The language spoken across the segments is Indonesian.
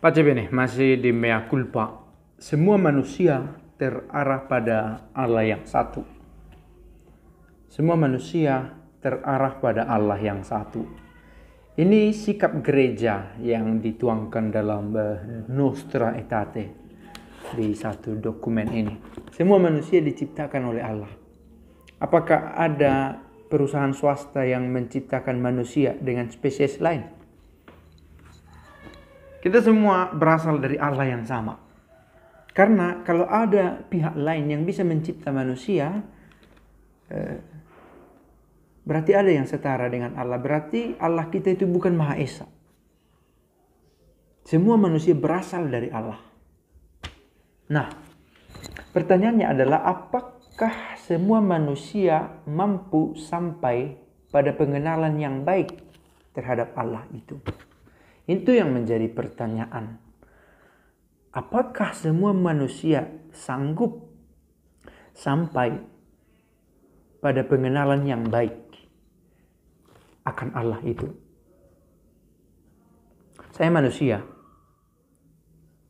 Baca bene, masih di mea culpa. Semua manusia terarah pada Allah yang satu. Semua manusia terarah pada Allah yang satu. Ini sikap gereja yang dituangkan dalam eh, Nostra Aetate di satu dokumen ini. Semua manusia diciptakan oleh Allah. Apakah ada perusahaan swasta yang menciptakan manusia dengan spesies lain? Kita semua berasal dari Allah yang sama. Karena kalau ada pihak lain yang bisa mencipta manusia, eh, berarti ada yang setara dengan Allah. Berarti Allah kita itu bukan Maha Esa. Semua manusia berasal dari Allah. Nah, pertanyaannya adalah apakah semua manusia mampu sampai pada pengenalan yang baik terhadap Allah itu? Itu yang menjadi pertanyaan. Apakah semua manusia sanggup sampai pada pengenalan yang baik akan Allah itu? Saya manusia.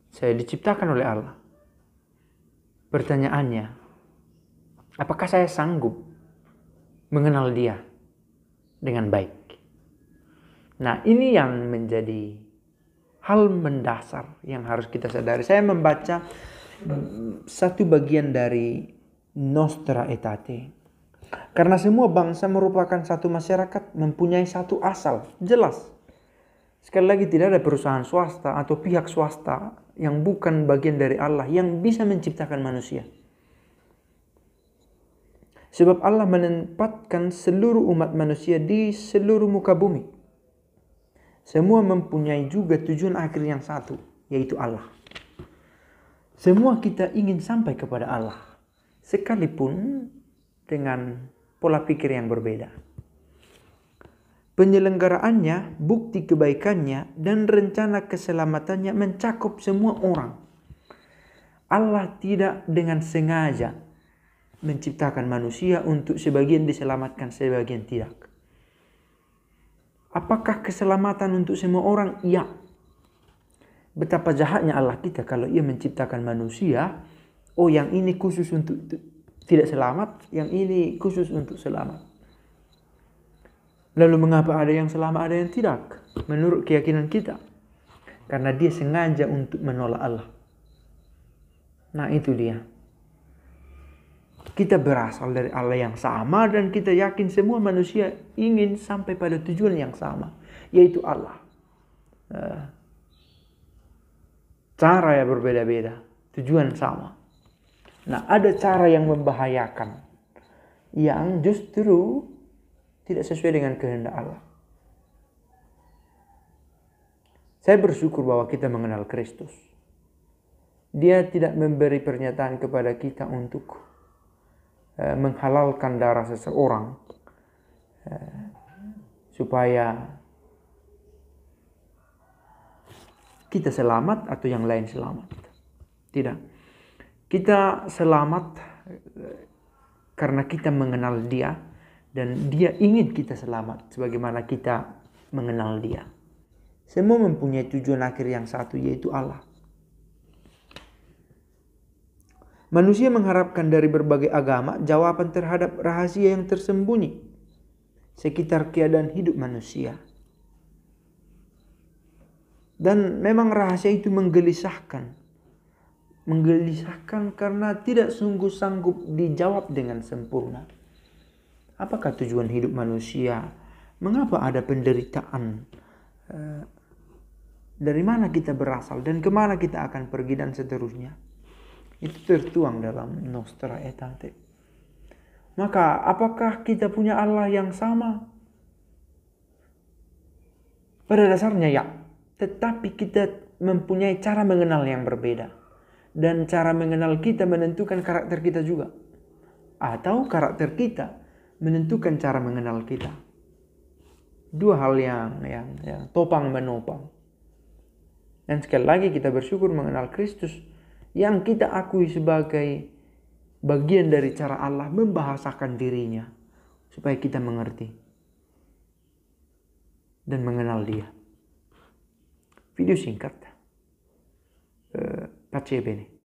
Saya diciptakan oleh Allah. Pertanyaannya, apakah saya sanggup mengenal Dia dengan baik? Nah, ini yang menjadi hal mendasar yang harus kita sadari. Saya membaca mm, satu bagian dari Nostra Aetate. Karena semua bangsa merupakan satu masyarakat mempunyai satu asal, jelas. Sekali lagi tidak ada perusahaan swasta atau pihak swasta yang bukan bagian dari Allah yang bisa menciptakan manusia. Sebab Allah menempatkan seluruh umat manusia di seluruh muka bumi. Semua mempunyai juga tujuan akhir yang satu, yaitu Allah. Semua kita ingin sampai kepada Allah, sekalipun dengan pola pikir yang berbeda. Penyelenggaraannya, bukti kebaikannya, dan rencana keselamatannya mencakup semua orang. Allah tidak dengan sengaja menciptakan manusia untuk sebagian diselamatkan, sebagian tidak. Apakah keselamatan untuk semua orang? Ya. Betapa jahatnya Allah kita kalau ia menciptakan manusia. Oh yang ini khusus untuk tidak selamat, yang ini khusus untuk selamat. Lalu mengapa ada yang selamat, ada yang tidak? Menurut keyakinan kita. Karena dia sengaja untuk menolak Allah. Nah itu dia kita berasal dari Allah yang sama dan kita yakin semua manusia ingin sampai pada tujuan yang sama, yaitu Allah. Eh, cara yang berbeda-beda, tujuan sama. Nah, ada cara yang membahayakan yang justru tidak sesuai dengan kehendak Allah. Saya bersyukur bahwa kita mengenal Kristus. Dia tidak memberi pernyataan kepada kita untuk Eh, menghalalkan darah seseorang eh, supaya kita selamat atau yang lain selamat. Tidak. Kita selamat eh, karena kita mengenal dia dan dia ingin kita selamat sebagaimana kita mengenal dia. Semua mempunyai tujuan akhir yang satu yaitu Allah. Manusia mengharapkan dari berbagai agama jawaban terhadap rahasia yang tersembunyi sekitar keadaan hidup manusia. Dan memang rahasia itu menggelisahkan. Menggelisahkan karena tidak sungguh sanggup dijawab dengan sempurna. Apakah tujuan hidup manusia? Mengapa ada penderitaan? Eh, dari mana kita berasal dan kemana kita akan pergi dan seterusnya itu tertuang dalam Nostra Aetate. Maka apakah kita punya Allah yang sama? Pada dasarnya ya, tetapi kita mempunyai cara mengenal yang berbeda. Dan cara mengenal kita menentukan karakter kita juga. Atau karakter kita menentukan cara mengenal kita. Dua hal yang yang, yang topang menopang. Dan sekali lagi kita bersyukur mengenal Kristus yang kita akui sebagai bagian dari cara Allah membahasakan dirinya supaya kita mengerti dan mengenal dia. Video singkat. Uh, eh, pace